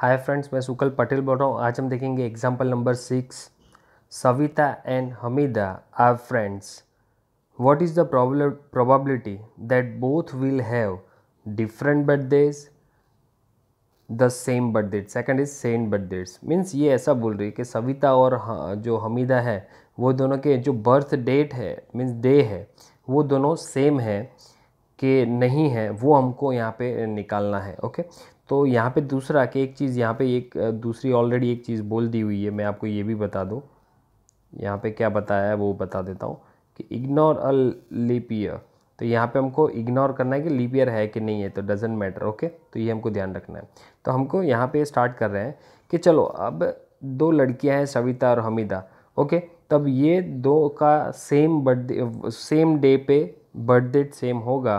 hi friends मैं सुकल पटेल बोल रहा हूँ आज हम देखेंगे example number six Savita and Hamida are friends what is the probability that both will have different birthdays the same birthday second is same birthdates means ये ऐसा बोल रही है कि सविता और जो हमीदा है वो दोनों के जो बर्थ डेट है मीन्स डे है वो दोनों सेम है के नहीं है वो हमको यहाँ पे निकालना है ओके तो यहाँ पे दूसरा कि एक चीज़ यहाँ पे एक दूसरी ऑलरेडी एक चीज़ बोल दी हुई है मैं आपको ये भी बता दूँ यहाँ पे क्या बताया है वो बता देता हूँ कि इग्नोर अ लीपियर तो यहाँ पे हमको इग्नोर करना है कि लीपियर है कि नहीं है तो डजेंट मैटर ओके तो ये हमको ध्यान रखना है तो हमको यहाँ पर स्टार्ट कर रहे हैं कि चलो अब दो लड़कियाँ हैं सविता और हमीदा ओके तब ये दो का सेम बर्थडे सेम डे पे बर्थ सेम होगा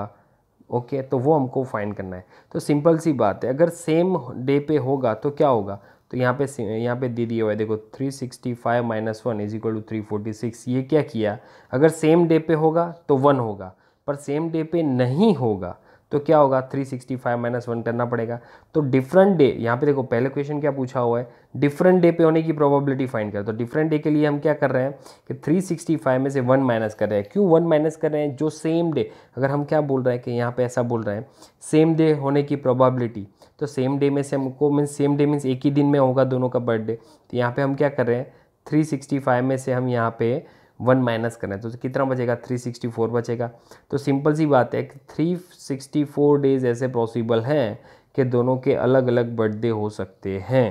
ओके तो वो हमको फाइंड करना है तो सिंपल सी बात है अगर सेम डे पे होगा तो क्या होगा तो यहाँ पे यहाँ पे दे दिया हुआ है देखो 365 sixty five minus one is equal to three forty six ये क्या किया अगर सेम डे पे होगा तो वन होगा पर सेम डे पे नहीं होगा तो क्या होगा 365 माइनस वन करना पड़ेगा तो डिफरेंट डे यहाँ पे देखो पहले क्वेश्चन क्या पूछा हुआ है डिफरेंट डे पे होने की प्रोबेबिलिटी फाइंड कर तो डिफरेंट डे के लिए हम क्या कर रहे हैं कि 365 में से वन माइनस कर रहे हैं क्यों वन माइनस कर रहे हैं जो सेम डे अगर हम क्या बोल रहे हैं कि यहाँ पे ऐसा बोल रहे हैं सेम डे होने की प्रॉबिलिटी तो सेम डे में से हमको मीन्स सेम डे मीन्स एक ही दिन में होगा दोनों का बर्थडे तो यहाँ पर हम क्या कर रहे हैं थ्री में से हम यहाँ पर वन माइनस करना है तो कितना बचेगा थ्री सिक्सटी फोर बचेगा तो सिंपल सी बात है कि थ्री सिक्सटी फोर डेज़ ऐसे पॉसिबल हैं कि दोनों के अलग अलग बर्थडे हो सकते हैं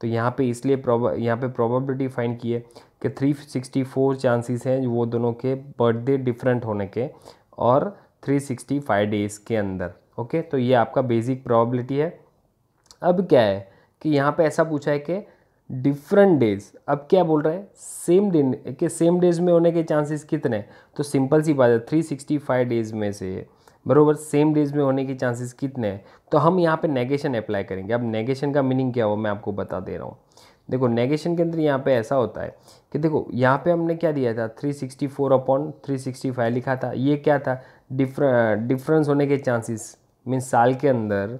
तो यहाँ पे इसलिए प्रॉब यहाँ पे प्रोबेबिलिटी फाइंड की है कि थ्री सिक्सटी फोर चांसेस हैं वो दोनों के बर्थडे डिफरेंट होने के और थ्री सिक्सटी फाइव डेज़ के अंदर ओके तो ये आपका बेसिक प्रॉबिलिटी है अब क्या है कि यहाँ पे ऐसा पूछा है कि डिफरेंट डेज अब क्या बोल रहा है सेम दिन के सेम डेज में होने के चांसेस कितने तो सिंपल सी बात है थ्री सिक्सटी फाइव डेज में से बरोबर सेम डेज में होने के चांसेस कितने हैं तो हम यहाँ पे नेगेशन अप्लाई करेंगे अब नेगेशन का मीनिंग क्या हो मैं आपको बता दे रहा हूँ देखो नेगेशन के अंदर यहाँ पे ऐसा होता है कि देखो यहाँ पे हमने क्या दिया था 364 अपॉन 365 लिखा था ये क्या था डिफर डिफरेंस होने के चांसेस मीन्स साल के अंदर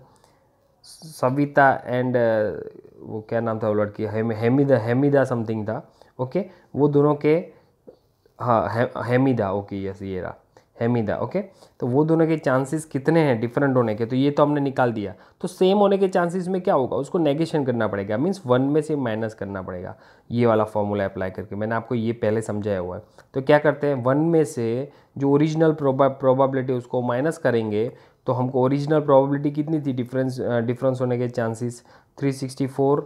सविता एंड uh, वो क्या नाम था वो लड़की हेमिदा हेमिदा समथिंग था ओके वो दोनों के हाँ हेमिदा ओके यस ये रहा हेमिदा ओके तो वो दोनों के चांसेस कितने हैं डिफरेंट होने के तो ये तो हमने निकाल दिया तो सेम होने के चांसेस में क्या होगा उसको नेगेशन करना पड़ेगा मीन्स वन में से माइनस करना पड़ेगा ये वाला फॉर्मूला अप्लाई करके मैंने आपको ये पहले समझाया हुआ है तो क्या करते हैं वन में से जो ओरिजिनल प्रोबा प्रोबाबिलिटी उसको माइनस करेंगे तो हमको ओरिजिनल प्रोबेबिलिटी कितनी थी डिफरेंस डिफरेंस होने के चांसेस 364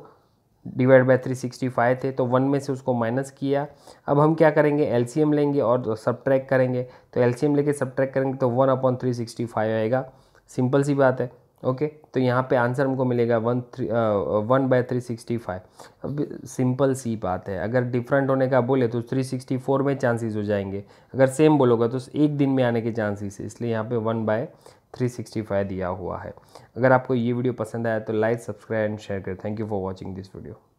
डिवाइड बाय 365 थे तो वन में से उसको माइनस किया अब हम क्या करेंगे एलसीएम लेंगे और सब करेंगे तो एलसीएम लेके सब करेंगे तो one upon three sixty five आएगा सिंपल सी बात है ओके तो यहाँ पे आंसर हमको मिलेगा one three one by three sixty five अब सिंपल सी बात है अगर डिफरेंट होने का बोले तो थ्री सिक्सटी फोर में चांसेस हो जाएंगे अगर सेम बोलोगे तो एक दिन में आने के चांसेस है इसलिए यहाँ पे वन बाय 365 दिया हुआ है अगर आपको ये वीडियो पसंद आया तो लाइक सब्सक्राइब एंड शेयर करें thank you for watching this video